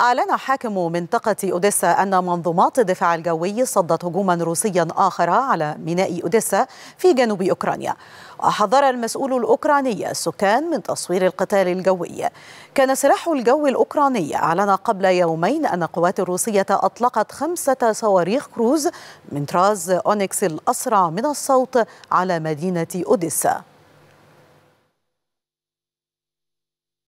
أعلن حاكم منطقة أوديسا أن منظومات الدفاع الجوي صدت هجوما روسيا آخر على ميناء أوديسا في جنوب أوكرانيا وحذر المسؤول الأوكراني السكان من تصوير القتال الجوي كان سلاح الجو الأوكراني أعلن قبل يومين أن القوات الروسية أطلقت خمسة صواريخ كروز من طراز أونيكس الأسرع من الصوت على مدينة أوديسا